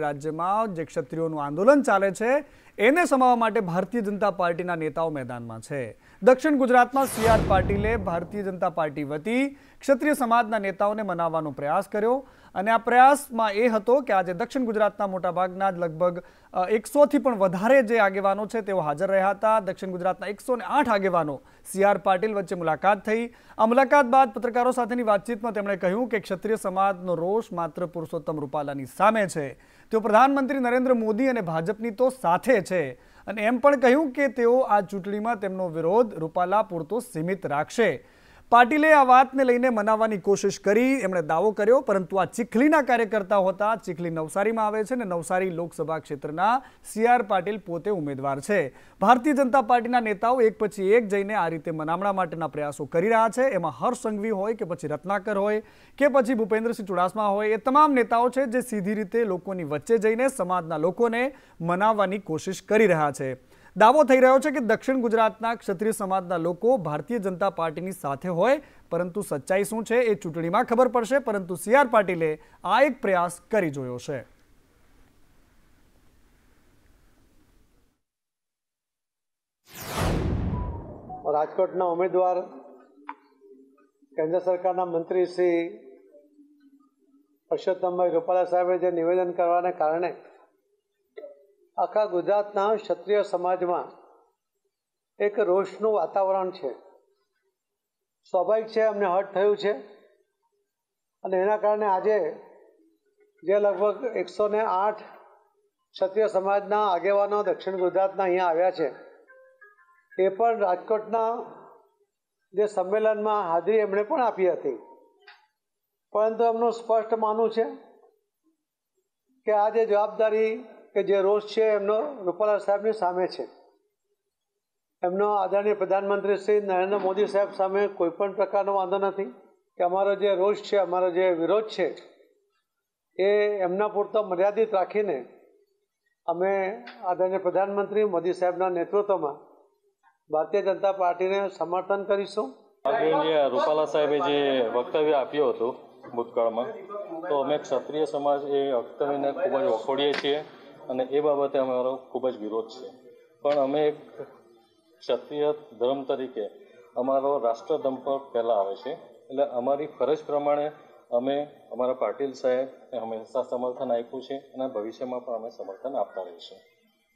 રાજ્યમાં જે ક્ષત્રિયોનું આંદોલન ચાલે છે એને સમાવવા માટે ભારતીય જનતા પાર્ટીના નેતાઓ મેદાનમાં છે દક્ષિણ ગુજરાતમાં સી આર પાટીલે ભારતીય જનતા પાર્ટી વતી ક્ષત્રિય સમાજના નેતાઓને મનાવવાનો પ્રયાસ કર્યો અને આ પ્રયાસમાં એ હતો કે આજે દક્ષિણ ગુજરાતના મોટાભાગના જ લગભગ એકસોથી પણ વધારે જે આગેવાનો છે તેઓ હાજર રહ્યા હતા દક્ષિણ ગુજરાતના એકસો આઠ આગેવાનો સીઆર પાટીલ વચ્ચે મુલાકાત થઈ આ મુલાકાત બાદ પત્રકારો સાથેની વાતચીતમાં તેમણે કહ્યું કે ક્ષત્રિય સમાજનો રોષ માત્ર પુરુષોત્તમ રૂપાલાની સામે છે તેઓ પ્રધાનમંત્રી નરેન્દ્ર મોદી અને ભાજપની તો સાથે છે અને એમ પણ કહ્યું કે તેઓ આ ચૂંટણીમાં તેમનો વિરોધ રૂપાલા પૂરતો સીમિત રાખશે પાટીલે આ વાતને લઈને મનાવવાની કોશિશ કરી એમણે દાવો કર્યો પરંતુ આ ચીખલીના કાર્યકર્તા હોતા ચીખલી નવસારીમાં આવે છે અને નવસારી લોકસભા ક્ષેત્રના સીઆર પાટીલ પોતે ઉમેદવાર છે ભારતીય જનતા પાર્ટીના નેતાઓ એક પછી એક જઈને આ રીતે મનામણા માટેના પ્રયાસો કરી રહ્યા છે એમાં હર્ષ સંઘવી હોય કે પછી રત્નાકર હોય કે પછી ભૂપેન્દ્રસિંહ ચુડાસમા હોય એ તમામ નેતાઓ છે જે સીધી રીતે લોકોની વચ્ચે જઈને સમાજના લોકોને મનાવવાની કોશિશ કરી રહ્યા છે દાવો થઈ રહ્યો છે કે દક્ષિણ ગુજરાતના ક્ષત્રિય સમાજના લોકો ભારતીય જનતા પાર્ટીની સાથે હોય પરંતુ સચ્ચાઈ શું છે એ ચૂંટણીમાં ખબર પડશે પરંતુ સી આર પાટીલે આ એક પ્રયાસ કરી જોયો છે રાજકોટના ઉમેદવાર કેન્દ્ર સરકારના મંત્રી શ્રી પરસોત્તમભાઈ રૂપાલા સાહેબે જે નિવેદન કરવાને કારણે આખા ગુજરાતના ક્ષત્રિય સમાજમાં એક રોષનું વાતાવરણ છે સ્વાભાવિક છે અમને હર્ટ થયું છે અને એના કારણે આજે જે લગભગ એકસો ને આઠ ક્ષત્રિય સમાજના આગેવાનો દક્ષિણ ગુજરાતના અહીંયા આવ્યા છે એ પણ રાજકોટના જે સંમેલનમાં હાજરી એમણે પણ આપી હતી પરંતુ એમનું સ્પષ્ટ માનવું છે કે આ જે જવાબદારી કે જે રોષ છે એમનો રૂપાલા સાહેબની સામે છે એમનો આદરણીય પ્રધાનમંત્રી શ્રી નરેન્દ્ર મોદી સાહેબ સામે કોઈ પણ પ્રકારનો વાંધો નથી કે અમારો જે રોષ છે અમારો જે વિરોધ છે એ એમના પૂરતો મર્યાદિત રાખીને અમે આદરણીય પ્રધાનમંત્રી મોદી સાહેબના નેતૃત્વમાં ભારતીય જનતા પાર્ટીને સમર્થન કરીશું આદરણીય રૂપાલા સાહેબે જે વક્તવ્ય આપ્યું હતું ભૂતકાળમાં તો અમે ક્ષત્રિય સમાજ એ વક્તવ્યને ખૂબ જ વખોડીએ છીએ અને એ બાબતે અમારો ખૂબ જ વિરોધ છે પણ અમે એક ક્ષત્રિય ધર્મ તરીકે અમારો રાષ્ટ્રધર્મ પર પહેલાં આવે છે એટલે અમારી ફરજ પ્રમાણે અમે અમારા પાટીલ સાહેબ હંમેશા સમર્થન આપ્યું છે અને ભવિષ્યમાં પણ અમે સમર્થન આપતા રહીશું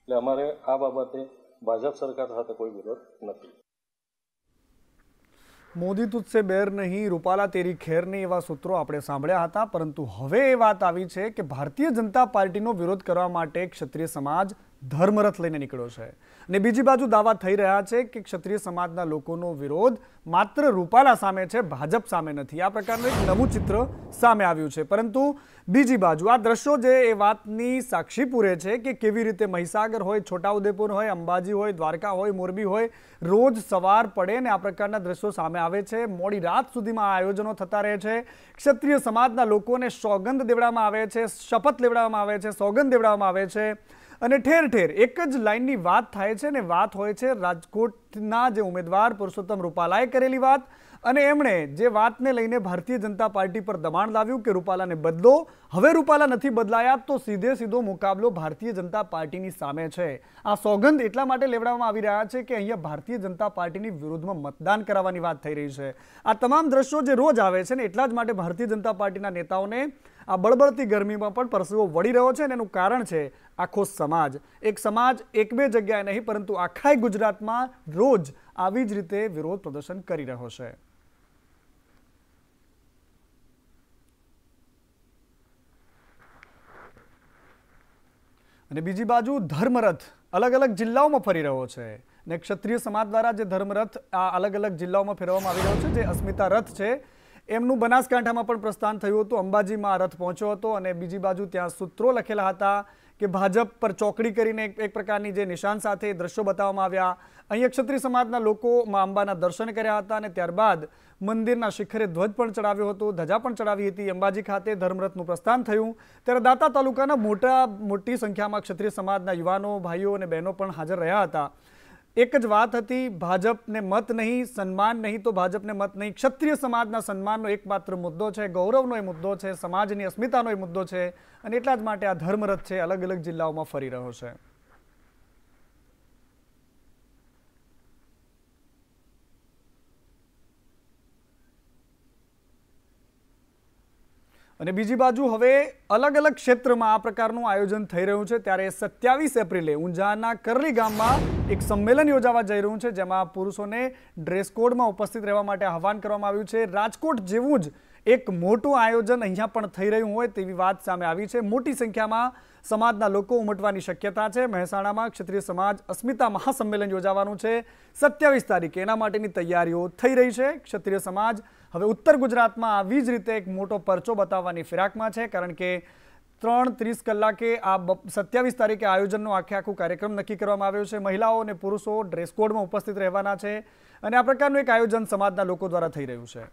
એટલે અમારે આ બાબતે ભાજપ સરકાર સાથે કોઈ વિરોધ નથી મોદી તુજસે બેર નહીં રૂપાલા તેરી ખેર નહીં એવા સૂત્રો આપણે સાંભળ્યા હતા પરંતુ હવે એ વાત આવી છે કે ભારતીય જનતા પાર્ટીનો વિરોધ કરવા માટે ક્ષત્રિય સમાજ ધર્મરથ લઈને નીકળ્યો છે અને બીજી બાજુ દાવા થઈ રહ્યા છે કે ક્ષત્રિય સમાજના લોકોનો વિરોધ માત્ર રૂપાલા સામે છે ભાજપ સામે નથી આ પ્રકારનું એક નવું ચિત્ર સામે આવ્યું છે પરંતુ બીજી બાજુ આ દ્રશ્યો જે એ વાતની સાક્ષી પૂરે છે કે કેવી રીતે મહીસાગર હોય છોટાઉદેપુર હોય અંબાજી હોય દ્વારકા હોય મોરબી હોય રોજ સવાર પડે ને આ પ્રકારના દ્રશ્યો સામે આવે છે મોડી રાત સુધીમાં આયોજનો થતા રહે છે ક્ષત્રિય સમાજના લોકોને સોગંદ દેવડાવવામાં આવે છે શપથ લેવડાવવામાં આવે છે સોગંદ દેવડાવવામાં આવે છે અને ઠેર ઠેર એક જ લાઇનની વાત થાય છે ને વાત હોય છે રાજકોટના જે ઉમેદવાર પુરુષોત્તમ રૂપાલાએ કરેલી વાત અને એમણે જે વાતને લઈને ભારતીય જનતા પાર્ટી પર દબાણ લાવ્યું કે રૂપાલાને બદલો હવે રૂપાલા નથી બદલાયા તો સીધે સીધો મુકાબલો ભારતીય જનતા પાર્ટીની સામે છે આ સોગંદ એટલા માટે લેવડાવવામાં આવી રહ્યા છે કે અહીંયા ભારતીય જનતા પાર્ટીની વિરુદ્ધમાં મતદાન કરાવવાની વાત થઈ રહી છે આ તમામ દ્રશ્યો જે રોજ આવે છે ને એટલા જ માટે ભારતીય જનતા પાર્ટીના નેતાઓને આ બળબળતી ગરમીમાં પણ પરસેવો વળી રહ્યો છે અને એનું કારણ છે આખો સમાજ એક સમાજ એક બે જગ્યાએ નહીં પરંતુ આખાય ગુજરાતમાં રોજ આવી જ રીતે વિરોધ પ્રદર્શન કરી રહ્યો છે અને બીજી બાજુ ધર્મરથ અલગ અલગ જિલ્લાઓમાં ફરી રહ્યો છે ને ક્ષત્રિય સમાજ દ્વારા જે ધર્મરથ આ અલગ અલગ જિલ્લાઓમાં ફેરવવામાં આવી રહ્યો છે જે અસ્મિતા રથ છે એમનું બનાસકાંઠામાં પણ પ્રસ્થાન થયું હતું અંબાજીમાં રથ પહોંચ્યો હતો અને બીજી બાજુ ત્યાં સૂત્રો લખેલા હતા કે ભાજપ પર ચોકડી કરીને એક પ્રકારની જે નિશાન સાથે દ્રશ્યો બતાવવામાં આવ્યા અહીંયા ક્ષત્રિય સમાજના લોકો મા અંબાના દર્શન કર્યા હતા અને ત્યારબાદ મંદિરના શિખરે ધ્વજ પણ ચડાવ્યો હતો ધજા પણ ચડાવી હતી અંબાજી ખાતે ધર્મરથનું પ્રસ્થાન થયું ત્યારે દાતા તાલુકાના મોટા મોટી સંખ્યામાં ક્ષત્રિય સમાજના યુવાનો ભાઈઓ અને બહેનો પણ હાજર રહ્યા હતા એક જ વાત હતી ભાજપને મત નહીં સન્માન નહીં તો ભાજપને મત નહીં ક્ષત્રિય સમાજના સન્માનનો એકમાત્ર મુદ્દો છે ગૌરવનો એ મુદ્દો છે સમાજની અસ્મિતાનો એ મુદ્દો છે અને એટલા જ માટે આ ધર્મરથ છે અલગ અલગ જિલ્લાઓમાં ફરી રહ્યો છે અને બીજી બાજુ હવે અલગ અલગ ક્ષેત્રમાં આ પ્રકારનું આયોજન થઈ રહ્યું છે ત્યારે સત્યાવીસ એપ્રિલે ઊંઝાના કરલી ગામમાં એક સંમેલન યોજાવા જઈ રહ્યું છે જેમાં પુરુષોને ડ્રેસ કોડમાં ઉપસ્થિત રહેવા માટે આહવાન કરવામાં આવ્યું છે રાજકોટ જેવું જ એક મોટું આયોજન અહીંયા પણ થઈ રહ્યું હોય તેવી વાત સામે આવી છે મોટી સંખ્યામાં સમાજના લોકો ઉમટવાની શક્યતા છે મહેસાણામાં ક્ષત્રિય સમાજ અસ્મિતા મહાસંમેલન યોજાવાનું છે સત્યાવીસ તારીખે એના માટેની તૈયારીઓ થઈ રહી છે ક્ષત્રિય સમાજ હવે ઉત્તર ગુજરાતમાં આવી જ રીતે એક મોટો પરચો બતાવવાની ફિરાકમાં છે કારણ કે ત્રણ ત્રીસ કલાકે આ સત્યાવીસ તારીખે આયોજનનો આખે આખું કાર્યક્રમ નક્કી કરવામાં આવ્યો છે મહિલાઓ અને પુરુષો ડ્રેસ કોડમાં ઉપસ્થિત રહેવાના છે અને આ પ્રકારનું એક આયોજન સમાજના લોકો દ્વારા થઈ રહ્યું છે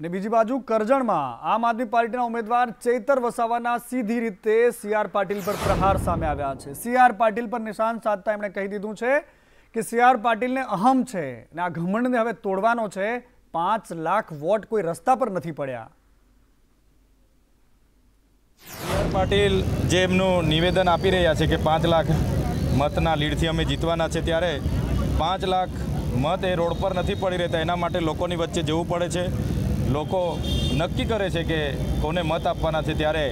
અને બીજી બાજુ કરજણમાં આમ આદમી પાર્ટીના ઉમેદવાર ચેતર વસાવાના સીધી રીતે સીઆર આર પાટીલ પર પ્રહાર સામે આવ્યા છે સીઆર આર પાટીલ પર નિશાન સાધતા એમણે કહી દીધું છે કે સીઆર આર પાટીલને અહમ છે અને આ ઘમંડને હવે તોડવાનો છે પાંચ લાખ વોટ કોઈ રસ્તા પર નથી પડ્યા સી આર પાટીલ જે એમનું નિવેદન આપી રહ્યા છે કે પાંચ લાખ મતના લીડથી અમે જીતવાના છે ત્યારે પાંચ લાખ મત એ રોડ પર નથી પડી રહેતા એના માટે લોકોની વચ્ચે જવું પડે છે લોકો નક્કી કરે છે કે કોને મત આપવાના છે ત્યારે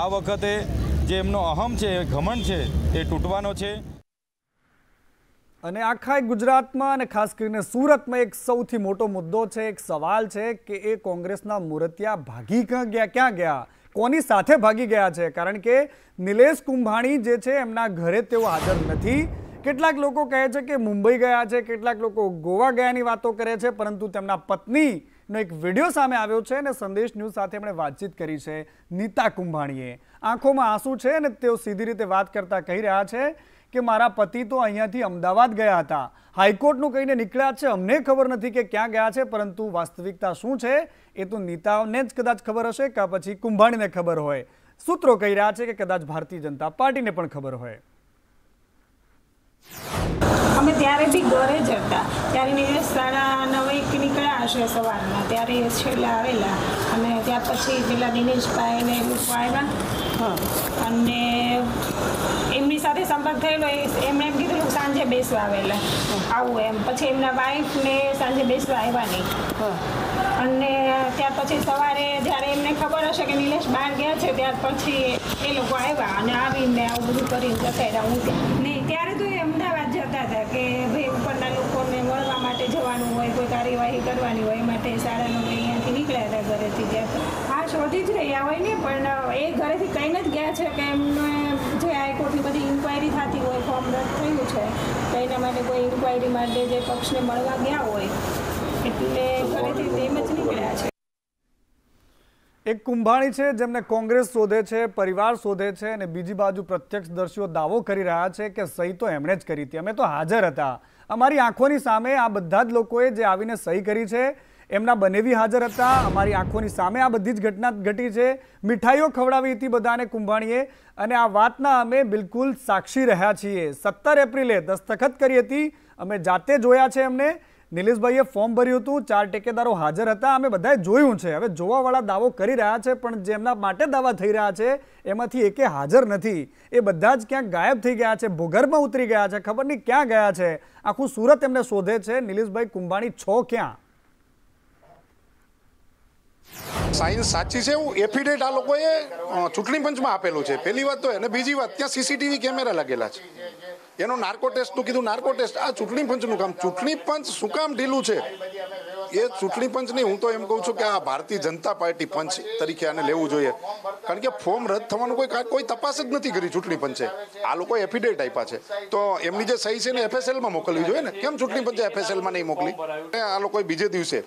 આ વખતે જે એમનો અહમ છે ઘમંડ છે એ તૂટવાનો છે અને આખા ગુજરાતમાં અને ખાસ કરીને સુરતમાં એક સૌથી મોટો મુદ્દો છે એક સવાલ છે કે એ કોંગ્રેસના મૂર્તિયા ભાગી ક્યાં ગયા ક્યાં ગયા કોની સાથે ભાગી ગયા છે કારણ કે નિલેશ કુંભાણી જે છે એમના ઘરે તેઓ હાજર નથી કેટલાક લોકો કહે છે કે મુંબઈ ગયા છે કેટલાક લોકો ગોવા ગયાની વાતો કરે છે પરંતુ તેમના પત્ની નો એક વિડીયો સામે આવ્યો છે અને સંદેશ ન્યૂઝ સાથે એમણે વાતચીત કરી છે નીતા કુંભાણીએ આંખોમાં આંસુ છે અને તેઓ સીધી રીતે વાત કરતા કહી રહ્યા છે કે મારા પતિ તો અહીંયાથી અમદાવાદ ગયા હતા હાઈકોર્ટનું કહીને નીકળ્યા છે અમને ખબર નથી કે ક્યાં ગયા છે પરંતુ વાસ્તવિકતા શું છે એ તો નીતાઓને જ કદાચ ખબર હશે કે પછી કુંભાણીને ખબર હોય સૂત્રો કહી રહ્યા છે કે કદાચ ભારતીય જનતા પાર્ટીને પણ ખબર હોય અમે ત્યારે બી ઘરે જ હતા ત્યારે એ સાડા નવ એક નીકળ્યા હશે સવારના ત્યારે એ છેલ્લા આવેલા અને ત્યાર પછી પેલા દિનેશભાઈ ને એ લોકો આવ્યા અને એમની સાથે સંપર્ક થયેલો એમણે એમ કીધું સાંજે બેસવા આવેલા આવું એમ પછી એમના વાઈફને સાંજે બેસવા આવ્યા નહીં અને ત્યાર પછી સવારે જ્યારે એમને ખબર હશે કે નિલેશ બહાર ગયા છે ત્યાર પછી એ લોકો આવ્યા અને આવીને આવું બધું કરીને જતા હું નહીં ત્યારે તો એ અમદાવાદ હતા કે ભાઈ ઉપરના લોકોને મળવા માટે જવાનું હોય કોઈ કાર્યવાહી કરવાની હોય એ માટે સાડા નવે અહીંયાથી નીકળ્યા હતા ઘરેથી ત્યાં હા શોધી જ રહ્યા હોય ને પણ એ ઘરેથી કંઈ નથી ગયા છે કે એમને જે હાઈકોર્ટની બધી ઇન્ક્વાયરી થતી હોય ફોર્મ રદ થયું છે તો એના માટે કોઈ ઇન્ક્વાયરી માટે જે પક્ષને મળવા ગયા હોય એટલે ઘરેથી તેમ જ નીકળ્યા છે એક કુંભાણી છે જેમને કોંગ્રેસ શોધે છે પરિવાર શોધે છે અને બીજી બાજુ પ્રત્યક્ષદર્શીઓ દાવો કરી રહ્યા છે કે સહી તો એમણે જ કરી હતી અમે તો હાજર હતા અમારી આંખોની સામે આ બધા જ લોકોએ જે આવીને સહી કરી છે એમના બનેવી હાજર હતા અમારી આંખોની સામે આ બધી જ ઘટના ઘટી છે મીઠાઈઓ ખવડાવી હતી બધાને કુંભાણીએ અને આ વાતના અમે બિલકુલ સાક્ષી રહ્યા છીએ સત્તર એપ્રિલે દસ્તખત કરી હતી અમે જાતે જોયા છે એમને નિલેશભાઈએ ફોર્મ ભર્યું હતું ચાર ટેકેદારો હાજર હતા અમે બધાએ જોયું છે હવે જોવાવાળા દાવો કરી રહ્યા છે પણ જેમના માટે દાવા થઈ રહ્યા છે એમાંથી એકે હાજર નથી એ બધા જ ક્યાંક ગાયબ થઈ ગયા છે ભૂગર્ભમાં ઉતરી ગયા છે ખબર નહીં ક્યાં ગયા છે આખું સુરત એમને શોધે છે નિલેશભાઈ કુંભાણી છો ક્યાં સાયન્સ સાચી છે એવું એફિડેટ આ લોકોએ ચૂંટણી પંચમાં આપેલું છે પહેલી વાત તો એને બીજી વાત ત્યાં સીસીટીવી કેમેરા લાગેલા છે એનો નાર્કો ટેસ્ટ ટેસ્ટનું કીધું નાર્કો ટેસ્ટ આ ચૂંટણી પંચનું કામ ચૂંટણી પંચ શું કામ ઢીલું છે એ ચૂંટણી પંચ નહીં હું તો એમ કહું છું કે આ ભારતીય જનતા પાર્ટી પંચ તરીકે આને લેવું જોઈએ કારણ કે ફોર્મ રદ થવાનું કોઈ કોઈ તપાસ જ નથી કરી ચૂંટણી પંચે આ લોકો એફિડેવિટ આપ્યા છે તો એમની જે સહી છે ને એફએસએલમાં મોકલવી જોઈએ ને કેમ ચૂંટણી પંચે એફએસએલમાં નહીં મોકલી આ લોકોએ બીજે દિવસે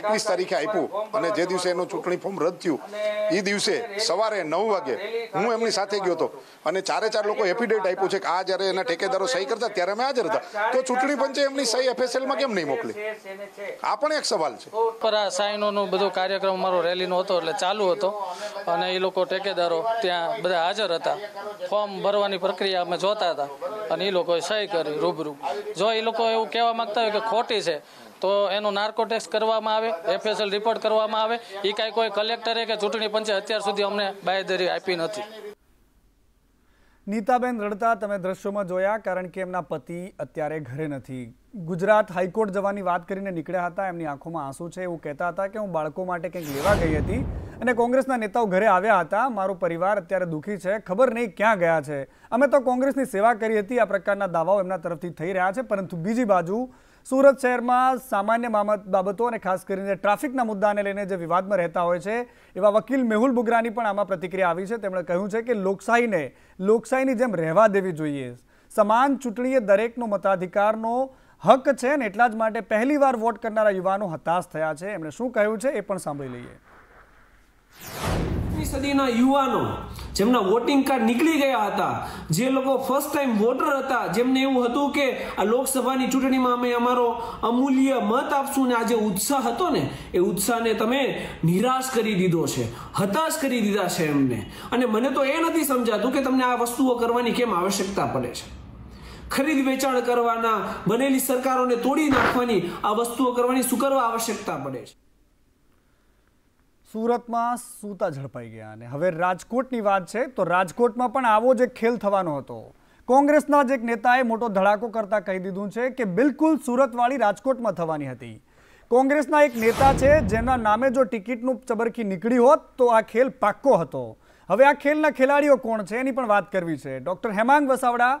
એકવીસ તારીખે આપ્યું અને જે દિવસે એનું ચૂંટણી ફોર્મ રદ થયું એ દિવસે સવારે નવ વાગે હું એમની સાથે ગયો હતો અને ચારે ચાર લોકો એફિડેવિટ આપ્યું છે કે આ જ્યારે એના ઠેકેદારો સહી કરતા ત્યારે અમે હાજર હતા તો ચૂંટણી પંચે એમની સહી એફએસએલમાં કેમ નહીં મોકલી આ પણ પણ એક સવાલ છે પર આ સાઈનોનો બધો કાર્યક્રમ અમારો રેલીનો હતો એટલે ચાલુ હતો અને એ લોકો ટેકેદારો ત્યાં બધા હાજર હતા ફોર્મ ભરવાની પ્રક્રિયા અમે જોતા હતા અને એ લોકોએ સહી કરી રૂબરૂ જો એ લોકો એવું કહેવા માગતા હોય કે ખોટી છે તો એનો નાર્કો ટેસ્ટ કરવામાં આવે એફએસએલ રિપોર્ટ કરવામાં આવે એ કાંઈ કોઈ કલેક્ટરે કે ચૂંટણી પંચે અત્યાર સુધી અમને બાયદરી આપી નથી નીતાબેન રડતા તમે દ્રશ્યોમાં જોયા કારણ કે એમના પતિ અત્યારે ઘરે નથી ગુજરાત હાઈકોર્ટ જવાની વાત કરીને નીકળ્યા હતા એમની આંખોમાં આંસુ છે એવું કહેતા હતા કે હું બાળકો માટે કંઈક લેવા ગઈ હતી અને કોંગ્રેસના નેતાઓ ઘરે આવ્યા હતા મારો પરિવાર અત્યારે દુઃખી છે ખબર નહીં ક્યાં ગયા છે અમે તો કોંગ્રેસની સેવા કરી હતી આ પ્રકારના દાવાઓ એમના તરફથી થઈ રહ્યા છે પરંતુ બીજી બાજુ સુરત શહેરમાં સામાન્ય બાબતો અને ખાસ કરીને ટ્રાફિકના મુદ્દાને લઈને જે વિવાદમાં રહેતા હોય છે એવા વકીલ મેહુલ બુગરાની પણ આમાં પ્રતિક્રિયા આવી છે તેમણે કહ્યું છે કે લોકશાહીને લોકશાહીની જેમ રહેવા દેવી જોઈએ સમાન ચૂંટણીએ દરેકનો મતાધિકારનો હક છે ને એટલા જ માટે પહેલીવાર વોટ કરનારા યુવાનો હતાશ થયા છે એમણે શું કહ્યું છે એ પણ સાંભળી લઈએ સદીના યુવાનો જેમના વોટિંગ કાર્ડ નીકળી ગયા હતા જે લોકો ફર્સ્ટ ટાઈમ વોટર હતા જેમને એવું હતું કે આ લોકસભાની ચૂંટણીમાં અમે અમારો અમૂલ્ય મત આપશું ને આ જે ઉત્સાહ હતો ને એ ઉત્સાહને તમે નિરાશ કરી દીધો છે હતાશ કરી દીધા છે એમને અને મને તો એ નથી સમજાતું કે તમને આ વસ્તુઓ કરવાની કેમ આવશ્યકતા પડે છે ખરીદ વેચાણ કરવાના બનેલી સરકારોને તોડી નાખવાની આ વસ્તુઓ કરવાની શું કરવા આવશ્યકતા પડે છે સુરતમાં સૂતા ઝડપાઈ ગયા અને હવે રાજકોટની વાત છે તો રાજકોટમાં પણ આવો જ એક ખેલ થવાનો હતો કોંગ્રેસના જ એક નેતાએ મોટો ધડાકો કરતા કહી દીધું છે કે બિલકુલ સુરતવાળી રાજકોટમાં થવાની હતી કોંગ્રેસના એક નેતા છે જેના નામે જો ટિકિટનું ચબરખી નીકળી હોત તો આ ખેલ પાક્કો હતો હવે આ ખેલના ખેલાડીઓ કોણ છે એની પણ વાત કરવી છે ડૉક્ટર હેમાંગ વસાવડા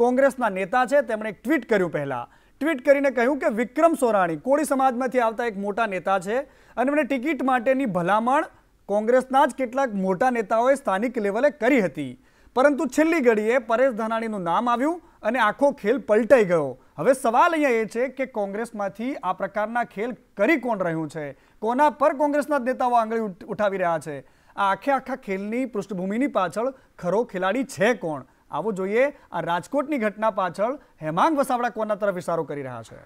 કોંગ્રેસના નેતા છે તેમણે એક ટ્વીટ કર્યું પહેલાં ટ્વીટ કરીને કહ્યું કે વિક્રમ સોરાણી કોળી સમાજમાંથી આવતા એક મોટા નેતા છે અને એમણે ટિકિટ માટેની ભલામણ કોંગ્રેસના જ કેટલાક મોટા નેતાઓએ સ્થાનિક લેવલે કરી હતી પરંતુ છેલ્લી ઘડીએ પરેશ ધાનાણીનું નામ આવ્યું અને આખો ખેલ પલટાઈ ગયો હવે સવાલ અહીંયા એ છે કે કોંગ્રેસમાંથી આ પ્રકારના ખેલ કરી કોણ રહ્યું છે કોના પર કોંગ્રેસના નેતાઓ આંગળી ઉઠાવી રહ્યા છે આ આખે આખા ખેલની પૃષ્ઠભૂમિની પાછળ ખરો ખેલાડી છે કોણ આવો જોઈએ આ રાજકોટની ઘટના પાછળ હેમાંગ વસાવડા કોના તરફ ઇશારો કરી રહ્યા છે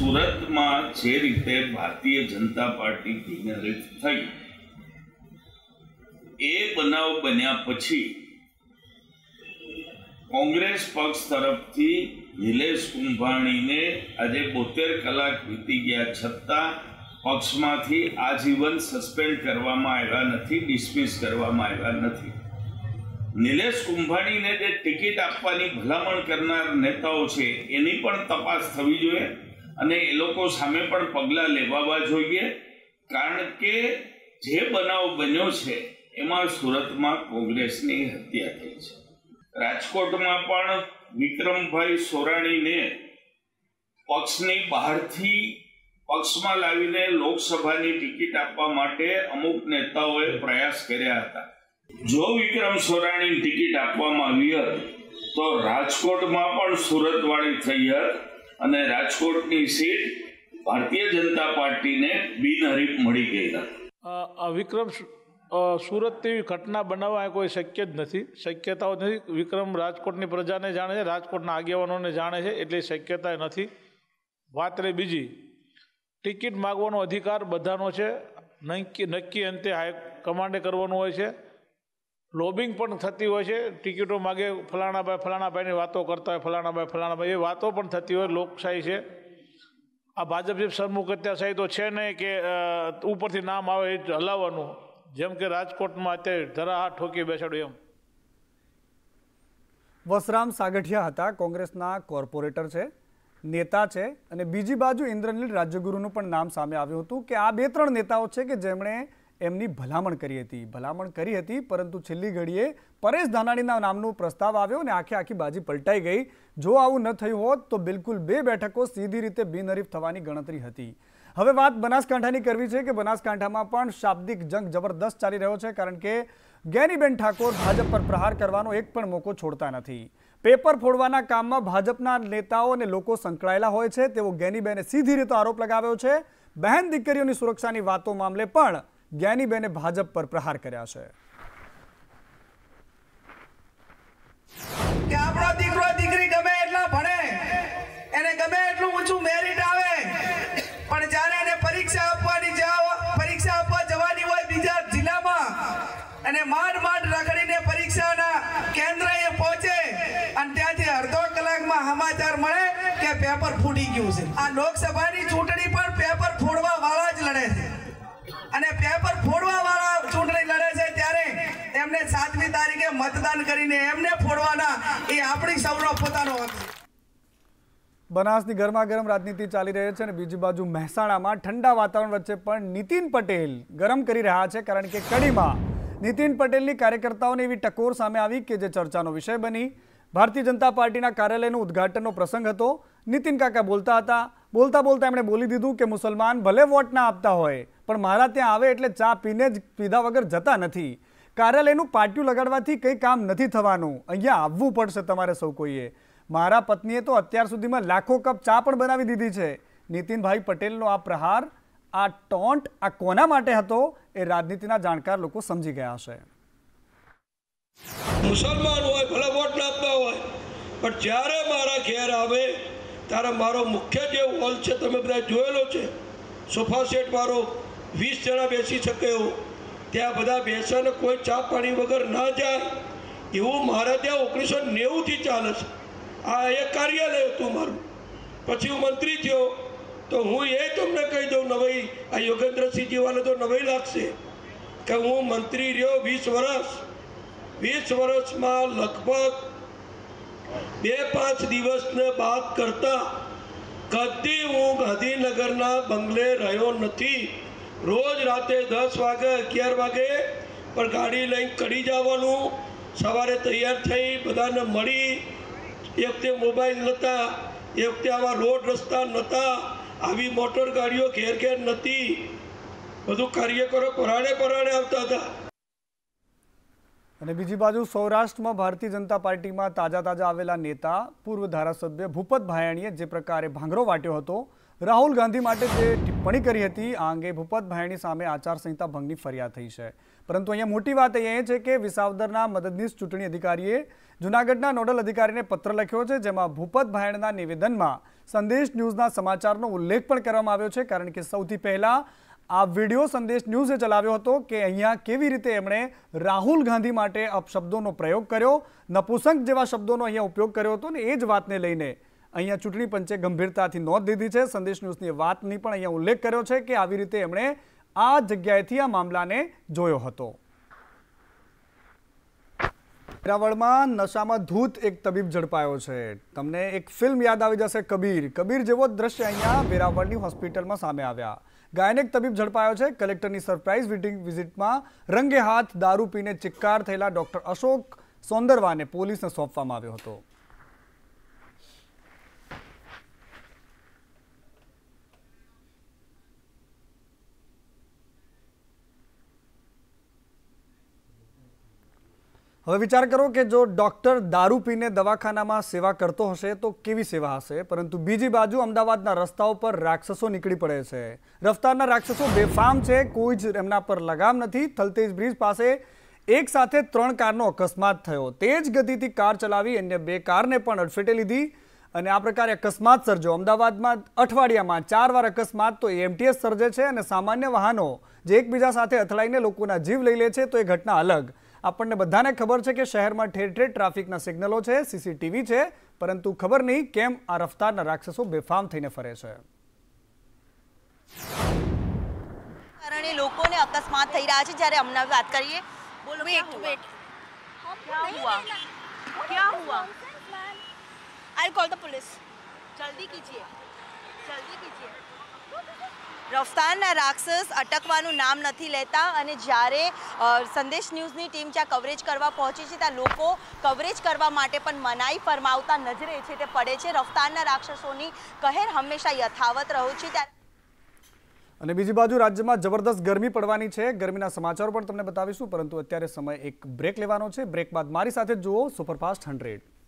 સુરતમાં જે રીતે ભારતીય જનતા પાર્ટી વિજનરિત થઈ એ બનાવ બન્યા પછી કોંગ્રેસ પક્ષ તરફથી નિલેશ કુંભાણીને આજે બોતેર કલાક વીતી ગયા છતાં પક્ષમાંથી આજીવન સસ્પેન્ડ કરવામાં આવ્યા નથી ડિસમિસ કરવામાં આવ્યા નથી નિલેશ કુંભાણીને જે ટિકિટ આપવાની ભલામણ કરનાર નેતાઓ છે એની પણ તપાસ થવી જોઈએ અને એ લોકો સામે પણ પગલાં લેવાવા જોઈએ કારણ કે જે બનાવ બન્યો છે એમાં સુરતમાં કોંગ્રેસની હત્યા થઈ છે રાજકોટમાં પણ વિક્રમભાઈ સોરાણીને પક્ષની બહારથી પક્ષમાં લાવીને લોકસભાની ટિકિટ આપવા માટે અમુક નેતાઓએ પ્રયાસ કર્યા હતા જો વિક્રમ સોરાણી ટિકિટ આપવામાં આવી હતી તો રાજકોટમાં પણ સુરતવાળી થઈ હતી અને રાજકોટની સીટ ભારતીય જનતા પાર્ટીને બિનહરીફ મળી ગઈ હતી વિક્રમ સુરત તેવી ઘટના બનાવવા કોઈ શક્ય જ નથી શક્યતાઓ નથી વિક્રમ રાજકોટની પ્રજાને જાણે છે રાજકોટના આગેવાનોને જાણે છે એટલે શક્યતા નથી વાત રહી બીજી ટિકિટ માગવાનો અધિકાર બધાનો છે નક્કી નક્કી અંતે હાઈ કમાન્ડે કરવાનું હોય છે લોબિંગ પણ થતી હોય છે ટિકિટો માગે ફલાણાભાઈ ફલાણાભાઈની વાતો કરતા હોય ફલાણાભાઈ ફલાણાભાઈ એ વાતો પણ થતી હોય લોકશાહી છે આ ભાજપ જે સરમુખત્યાશાહી તો છે નહીં કે ઉપરથી નામ આવે એ હલાવવાનું જેમ કે રાજકોટમાં અત્યારે ધરા હાથ ઠોકી બેસાડ્યું એમ વસરામ સાગઠિયા હતા કોંગ્રેસના કોર્પોરેટર છે નેતા છે અને બીજી બાજુ ઇન્દ્રનીલ રાજ્યગુરુનું પણ નામ સામે આવ્યું હતું કે આ બે ત્રણ નેતાઓ છે કે જેમણે એમની ભલામણ કરી હતી ભલામણ કરી હતી પરંતુ છેલ્લી ઘડીએ પરેશ ધાનાણીના નામનો પ્રસ્તાવ આવ્યો અને આખી આખી બાજી પલટાઈ ગઈ જો આવું ન થયું હોત તો બિલકુલ બે બેઠકો સીધી રીતે બિનહરીફ થવાની ગણતરી હતી હવે વાત બનાસકાંઠાની કરવી છે કે બનાસકાંઠામાં પણ શાબ્દિક જંગ જબરદસ્ત ચાલી રહ્યો છે કારણ કે ગેનીબેન ઠાકોર ભાજપ પર પ્રહાર કરવાનો એક પણ મોકો છોડતા નથી પેપર ફોડવાના કામમાં ભાજપના નેતાઓ અને લોકો સંકળાયેલા હોય છે તેવો જ્ઞાનીબેને સીધી રીતે આરોપ લગાવ્યો છે બહેન દીકરીઓની સુરક્ષાની વાતો મામલે પણ જ્ઞાનીબેને ભાજપ પર પ્રહાર કર્યા છે કે આપણો દીકરો દીકરી ગમે એટલા ભણે એને ગમે એટલું ઊંચું મેરિટ આવે પણ જ્યારે એને પરીક્ષા આપવાની પરીક્ષા આપવા જવાની હોય બીજા જિલ્લામાં અને માંડ માંડ રખડીને પરીક્ષાના કેન્દ્ર એ પહોંચે અને ત્યાંથી અડધો કલાકમાં સમાચાર મળે કે પેપર ફૂટી ગયું છે આ લોકસભાની ચૂંટણી પણ પેપર અને પેપર ફોડવા વાળા ચૂંટણી લડે છે ત્યારે એમને સાતમી તારીખે મતદાન કરીને એમને ફોડવાના એ આપણી સૌનો પોતાનો હક બનાસની ગરમા ગરમ રાજનીતિ ચાલી રહી છે અને બીજી બાજુ મહેસાણામાં ઠંડા વાતાવરણ વચ્ચે પણ નીતિન પટેલ ગરમ કરી રહ્યા છે કારણ કે કડીમાં નીતિન પટેલની કાર્યકર્તાઓની એવી ટકોર સામે આવી કે જે ચર્ચાનો વિષય બની ભારતીય જનતા પાર્ટીના કાર્યાલયનું ઉદ્ઘાટનનો પ્રસંગ હતો નીતિન કાકા બોલતા હતા બોલતા બોલતા એમણે બોલી દીધું કે મુસલમાન ભલે વોટ ના આપતા હોય પણ મારા ત્યાં આવે એટલે ચા પીને જ પીધા વગર જતા નથી કાર્યાલયનું પાટિયું લગાડવાથી કંઈ કામ નથી થવાનું અહીંયા આવવું પડશે તમારે સૌ કોઈએ મારા પત્નીએ તો અત્યાર સુધીમાં લાખો કપ ચા પણ બનાવી દીધી છે નીતિનભાઈ પટેલનો આ પ્રહાર આ ટોન્ટ આ કોના માટે હતો એ રાજનીતિના જાણકાર લોકો સમજી ગયા હશે મુસલમાન હોય ભલે વોટ આપતા હોય પણ જ્યારે મારા ઘેર આવે ત્યારે મારો મુખ્ય જે હોલ છે તમે બધા જોયેલો છે સોફા સેટ મારો વીસ જણા બેસી શકે એવું ત્યાં બધા બેસે કોઈ ચા પાણી વગર ન જાય એવું મારા ત્યાં ઓગણીસો નેવુંથી ચાલે છે આ એક કાર્યાલય હતું મારું પછી હું મંત્રી થયો તો હું એ તમને કહી દઉં નવાઈ આ યોગેન્દ્રસિંહજી વાલે તો નવાઈ લાગશે કે હું મંત્રી રહ્યો વીસ વર્ષ વીસ વર્ષમાં લગભગ બે પાંચ દિવસને બાદ કરતાં કદી હું ગાંધીનગરના બંગલે રહ્યો નથી રોજ રાતે દસ વાગે અગિયાર વાગે પણ ગાડી લઈને કડી જવાનું સવારે તૈયાર થઈ બધાને મળી એ વખતે મોબાઈલ નહોતા એ વખતે આવા રોડ રસ્તા નહોતા આવી મોટર ગાડીઓ ઘેર ઘેર નહોતી બધું કાર્યકરો પરાણે પરાણે આવતા હતા અને બીજી બાજુ સૌરાષ્ટ્રમાં ભારતીય જનતા પાર્ટીમાં તાજા તાજા આવેલા નેતા પૂર્વ ધારાસભ્ય ભૂપત ભાયાણીએ જે પ્રકારે ભાંગરો વાટ્યો હતો રાહુલ ગાંધી માટે જે ટિપ્પણી કરી હતી આ અંગે ભૂપતભાઈની સામે આચારસંહિતા ભંગની ફરિયાદ થઈ છે પરંતુ અહીંયા મોટી વાત એ છે કે વિસાવદરના મદદનીશ ચૂંટણી અધિકારીએ જૂનાગઢના નોડલ અધિકારીને પત્ર લખ્યો છે જેમાં ભૂપતભાઈના નિવેદનમાં સંદેશ ન્યૂઝના સમાચારનો ઉલ્લેખ પણ કરવામાં આવ્યો છે કારણ કે સૌથી પહેલાં આ વિડીયો સંદેશ ન્યૂઝે ચલાવ્યો હતો કે અહીંયા કેવી રીતે એમણે રાહુલ ગાંધી માટે અપશબ્દોનો પ્રયોગ કર્યો નપુસંક જેવા શબ્દોનો અહીંયા ઉપયોગ કર્યો હતો ને એ જ વાતને લઈને અહીંયા ચૂંટણી પંચે ગંભીરતાથી નોંધ દીધી છે સંદેશ ન્યૂઝની વાતની પણ અહીંયા ઉલ્લેખ કર્યો છે કે આવી રીતે એમણે આ જગ્યાએથી આ મામલાને જોયો હતો વેરાવળમાં નશામાં ધૂત એક તબીબ ઝડપાયો છે તમને એક ફિલ્મ યાદ આવી જશે કબીર કબીર જેવો દ્રશ્ય અહીંયા વેરાવળની હોસ્પિટલમાં સામે આવ્યા ગાયનેક તબીબ ઝડપાયો છે કલેક્ટરની સરપ્રાઇઝ વિટિંગ વિઝિટમાં રંગે હાથ દારૂ પીને ચિક્કાર થયેલા ડોક્ટર અશોક સોંદરવાને પોલીસને સોંપવામાં આવ્યો હતો હવે વિચાર કરો કે જો ડૉક્ટર દારૂ પીને દવાખાનામાં સેવા કરતો હશે તો કેવી સેવા હશે પરંતુ બીજી બાજુ અમદાવાદના રસ્તાઓ પર રાક્ષસો નીકળી પડે છે રફતારના રાક્ષસો બેફામ છે કોઈ જ એમના પર લગામ નથી થલતેજ બ્રિજ પાસે એક સાથે ત્રણ કારનો અકસ્માત થયો તે જ ગતિથી કાર ચલાવી અન્ય બે કારને પણ અડફેટે લીધી અને આ પ્રકારે અકસ્માત સર્જો અમદાવાદમાં અઠવાડિયામાં ચાર વાર અકસ્માત તો એમટીએસ સર્જે છે અને સામાન્ય વાહનો જે એકબીજા સાથે અથડાઈને લોકોના જીવ લઈ લે છે તો એ ઘટના અલગ આપણને બધાને ખબર છે કે શહેરમાં ઠેર ઠેર ટ્રાફિકના સિગ્નલો છે સીસીટીવી છે પરંતુ ખબર નહીં કેમ આ રફતારના રાક્ષસો બેફામ થઈને ફરે છે કારણે લોકોને અકસ્માત થઈ રહ્યા છે જ્યારે અમને વાત કરીએ બોલો વેટ વેટ क्या हुआ क्या हुआ आई कॉल द पुलिस जल्दी कीजिए जल्दी कीजिए રફતારના રાક્ષસ અટકવાનું નામ નથી લેતા અને જ્યારે સંદેશ ન્યૂઝની ટીમ જ્યાં કવરેજ કરવા પહોંચી છે ત્યાં લોકો કવરેજ કરવા માટે પણ મનાઈ ફરમાવતા નજરે છે તે પડે છે રફતારના રાક્ષસોની કહેર હંમેશા યથાવત રહું છે ત્યારે અને બીજી બાજુ રાજ્યમાં જબરદસ્ત ગરમી પડવાની છે ગરમીના સમાચારો પણ તમને બતાવીશું પરંતુ અત્યારે સમય એક બ્રેક લેવાનો છે બ્રેક બાદ મારી સાથે જુઓ સુપરફાસ્ટ હંડ્રેડ